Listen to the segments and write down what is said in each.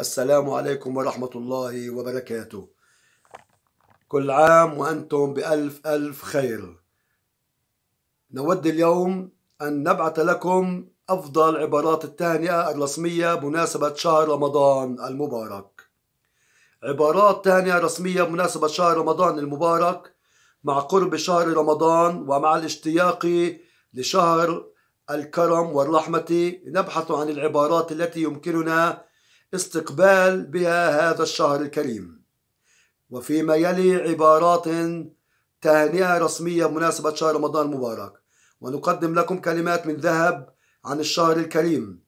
السلام عليكم ورحمة الله وبركاته كل عام وأنتم بألف ألف خير نود اليوم أن نبعث لكم أفضل عبارات التهنئة الرسمية بمناسبة شهر رمضان المبارك عبارات تانية رسمية بمناسبة شهر رمضان المبارك مع قرب شهر رمضان ومع الاشتياق لشهر الكرم والرحمة نبحث عن العبارات التي يمكننا استقبال بها هذا الشهر الكريم وفيما يلي عبارات تهنئة رسمية بمناسبة شهر رمضان المبارك ونقدم لكم كلمات من ذهب عن الشهر الكريم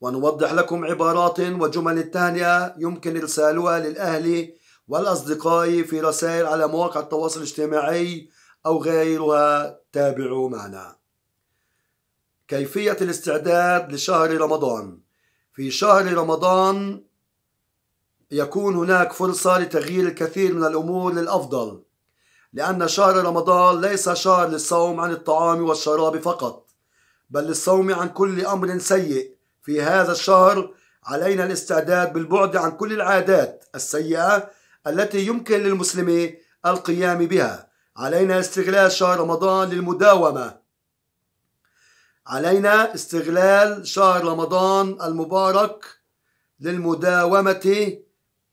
ونوضح لكم عبارات وجمل التهنئة يمكن إرسالها للأهل والأصدقاء في رسائل على مواقع التواصل الاجتماعي أو غيرها تابعوا معنا كيفية الاستعداد لشهر رمضان في شهر رمضان يكون هناك فرصة لتغيير الكثير من الأمور للأفضل لأن شهر رمضان ليس شهر للصوم عن الطعام والشراب فقط بل للصوم عن كل أمر سيء في هذا الشهر علينا الاستعداد بالبعد عن كل العادات السيئة التي يمكن للمسلم القيام بها علينا استغلال شهر رمضان للمداومة علينا استغلال شهر رمضان المبارك للمداومة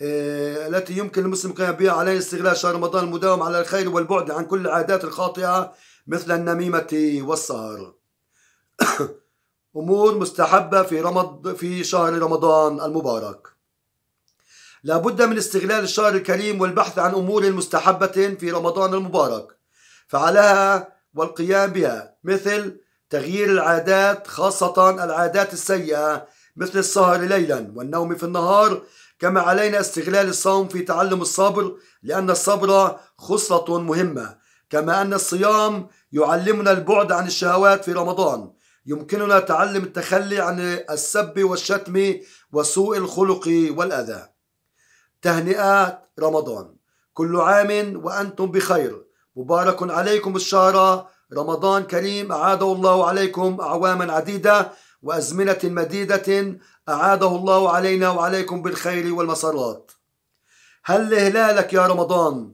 آه، التي يمكن للمسلم القيام بها علينا استغلال شهر رمضان المداوم على الخير والبعد عن كل العادات الخاطئة مثل النميمة والسهر أمور مستحبة في رمض في شهر رمضان المبارك لابد من استغلال الشهر الكريم والبحث عن أمور مستحبة في رمضان المبارك فعلها والقيام بها مثل تغيير العادات خاصة العادات السيئة مثل السهر ليلا والنوم في النهار كما علينا استغلال الصوم في تعلم الصبر لأن الصبر خصلة مهمة كما أن الصيام يعلمنا البعد عن الشهوات في رمضان يمكننا تعلم التخلي عن السب والشتم وسوء الخلق والأذى تهنئات رمضان كل عام وأنتم بخير مبارك عليكم الشهر رمضان كريم أعاده الله عليكم أعواما عديدة وأزمنة مديدة أعاده الله علينا وعليكم بالخير والمسرات هل هلالك يا رمضان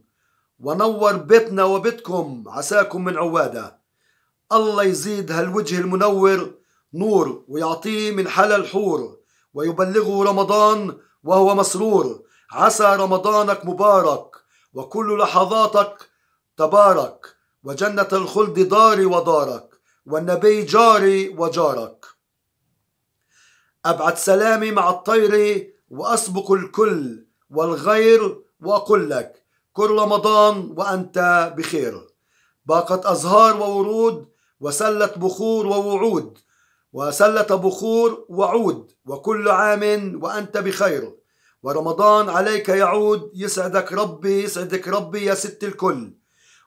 ونور بيتنا وبيتكم عساكم من عوادة الله يزيد هالوجه المنور نور ويعطيه من حلى الحور ويبلغه رمضان وهو مسرور عسى رمضانك مبارك وكل لحظاتك تبارك وجنة الخلد داري ودارك والنبي جاري وجارك أبعد سلامي مع الطير وأسبق الكل والغير وأقول لك كل رمضان وأنت بخير باقت أزهار وورود وسلت بخور ووعود وسلت بخور وعود وكل عام وأنت بخير ورمضان عليك يعود يسعدك ربي يسعدك ربي يا ست الكل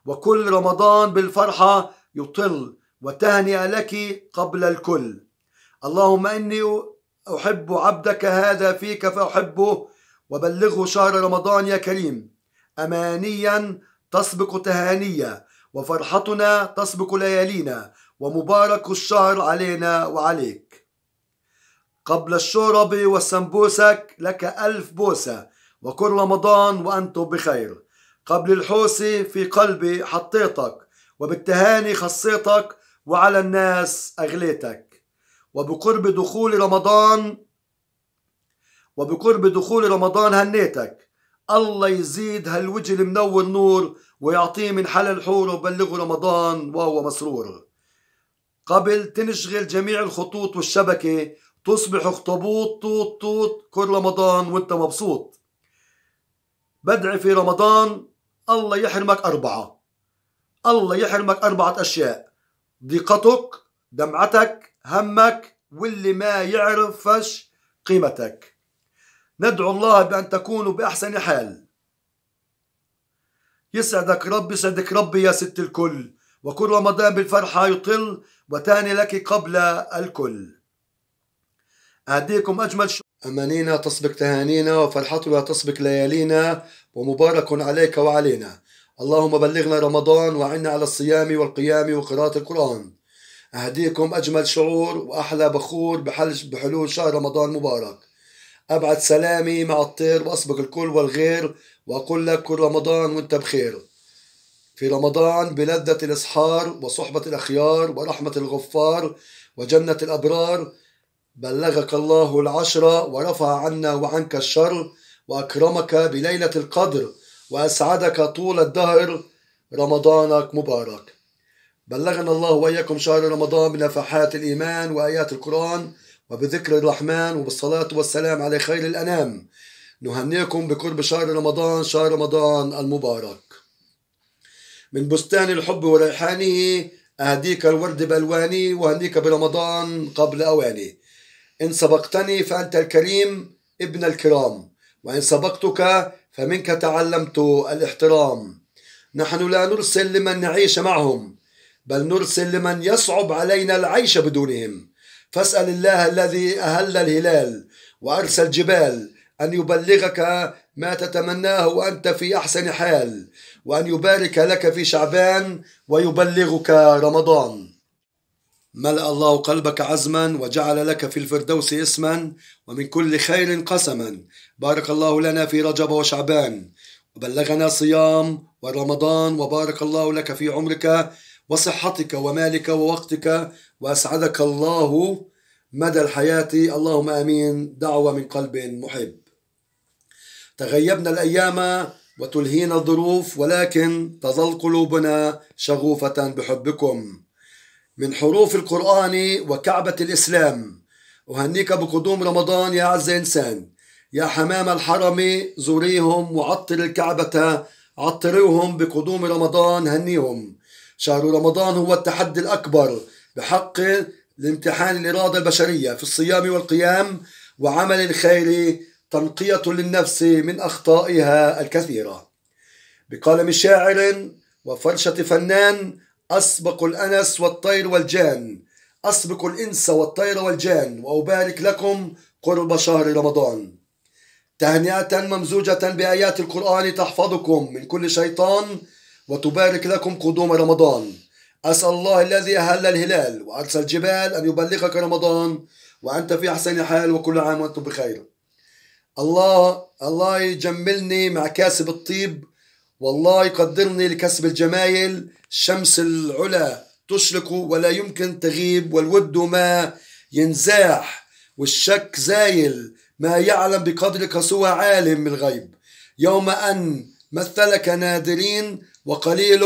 وكل رمضان بالفرحة يطل وتهنئة لك قبل الكل اللهم إني أحب عبدك هذا فيك فأحبه وبلغه شهر رمضان يا كريم أمانيا تسبق تهانية وفرحتنا تسبق ليالينا ومبارك الشهر علينا وعليك قبل الشرب والسمبوسك لك ألف بوسة وكل رمضان وأنتم بخير قبل الحوسة في قلبي حطيتك وبالتهاني خصيتك وعلى الناس أغليتك وبقرب دخول رمضان وبقرب دخول رمضان هنيتك الله يزيد هالوجه المنور نور ويعطيه من حل الحور وبلغه رمضان وهو مسرور قبل تنشغل جميع الخطوط والشبكة تصبح اخطبوط طوط طوط كل رمضان وانت مبسوط بدعي في رمضان الله يحرمك أربعة الله يحرمك أربعة أشياء ضيقتك دمعتك همك واللي ما يعرفش قيمتك ندعو الله بأن تكونوا بأحسن حال يسعدك ربي يسعدك ربي يا ست الكل وكل رمضان بالفرحة يطل وتاني لك قبل الكل أهديكم أجمل ش... أمانينا تسبق تهانينا وفرحتنا تسبق ليالينا ومبارك عليك وعلينا اللهم بلغنا رمضان وعنا على الصيام والقيام وقراءة القرآن أهديكم أجمل شعور وأحلى بخور بحلول شهر رمضان مبارك أبعد سلامي مع الطير وأسبق الكل والغير وأقول لك كل رمضان وأنت بخير في رمضان بلذة الإسحار وصحبة الأخيار ورحمة الغفار وجنة الأبرار بلغك الله العشرة ورفع عنا وعنك الشر وأكرمك بليلة القدر وأسعدك طول الدهر رمضانك مبارك بلغنا الله وإياكم شهر رمضان بنفحات الإيمان وآيات القرآن وبذكر الرحمن وبالصلاة والسلام على خير الأنام نهنئكم بقرب شهر رمضان شهر رمضان المبارك من بستان الحب وريحانه أهديك الورد بألواني وأهنيك برمضان قبل أواني إن سبقتني فأنت الكريم ابن الكرام وإن سبقتك فمنك تعلمت الاحترام نحن لا نرسل لمن نعيش معهم بل نرسل لمن يصعب علينا العيش بدونهم فاسأل الله الذي أهل الهلال وأرسى الجبال أن يبلغك ما تتمناه وأنت في أحسن حال وأن يبارك لك في شعبان ويبلغك رمضان ملأ الله قلبك عزما وجعل لك في الفردوس اسما ومن كل خير قسما بارك الله لنا في رجب وشعبان وبلغنا صيام ورمضان وبارك الله لك في عمرك وصحتك ومالك ووقتك وأسعدك الله مدى الحياة اللهم آمين دعوة من قلب محب تغيبنا الأيام وتلهينا الظروف ولكن تظل قلوبنا شغوفة بحبكم من حروف القرآن وكعبة الإسلام أهنيك بقدوم رمضان يا أعز إنسان يا حمام الحرم زوريهم وعطر الكعبة عطروهم بقدوم رمضان هنيهم شهر رمضان هو التحدي الأكبر بحق لامتحان الإرادة البشرية في الصيام والقيام وعمل الخير تنقية للنفس من أخطائها الكثيرة بقلم شاعر وفرشة فنان أسبق الأنس والطير والجان أسبق الإنس والطير والجان وأبارك لكم قرب شهر رمضان تهنئة ممزوجة بآيات القرآن تحفظكم من كل شيطان وتبارك لكم قدوم رمضان أسأل الله الذي أهل الهلال وأرسل الجبال أن يبلغك رمضان وأنت في أحسن حال وكل عام وأنتم بخير الله الله يجملني مع كاسب الطيب والله يقدرني لكسب الجمايل شمس العلا تشرق ولا يمكن تغيب والود ما ينزاح والشك زايل ما يعلم بقدرك سوى عالم الغيب يوم أن مثلك نادرين وقليل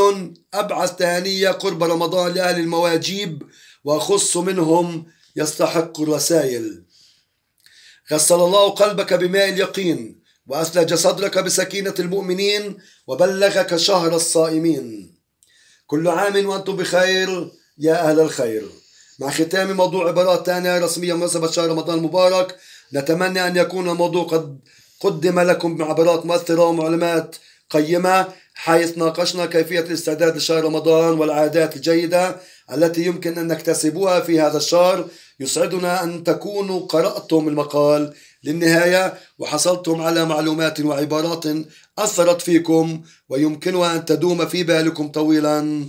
أبعث تهنية قرب رمضان لأهل المواجيب وأخص منهم يستحق الرسائل غسل الله قلبك بماء اليقين وأثلج صدرك بسكينة المؤمنين وبلغك شهر الصائمين كل عام وأنتم بخير يا أهل الخير مع ختام موضوع عبارات ثانية رسمية بمناسبة شهر رمضان المبارك نتمنى أن يكون الموضوع قد قدم لكم بعبارات مؤثرة ومعلومات قيمة حيث ناقشنا كيفية الاستعداد لشهر رمضان والعادات الجيدة التي يمكن أن نكتسبها في هذا الشهر يسعدنا أن تكونوا قرأتم المقال للنهاية وحصلتم على معلومات وعبارات أثرت فيكم ويمكنها أن تدوم في بالكم طويلا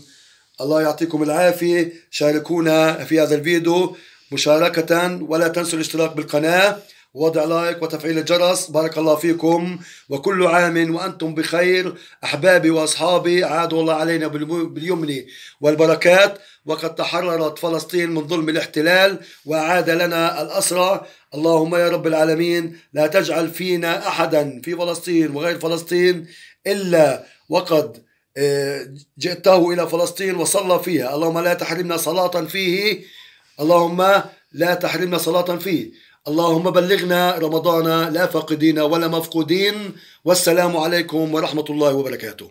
الله يعطيكم العافية شاركونا في هذا الفيديو مشاركة ولا تنسوا الاشتراك بالقناة وضع لايك وتفعيل الجرس بارك الله فيكم وكل عام وأنتم بخير أحبابي وأصحابي عاد الله علينا باليمن والبركات وقد تحررت فلسطين من ظلم الاحتلال وأعاد لنا الأسرى اللهم يا رب العالمين لا تجعل فينا أحدا في فلسطين وغير فلسطين إلا وقد آه، جئته إلى فلسطين وصلى فيها اللهم لا تحرمنا صلاة فيه اللهم لا تحرمنا صلاة فيه اللهم بلغنا رمضان لا فاقدين ولا مفقودين والسلام عليكم ورحمة الله وبركاته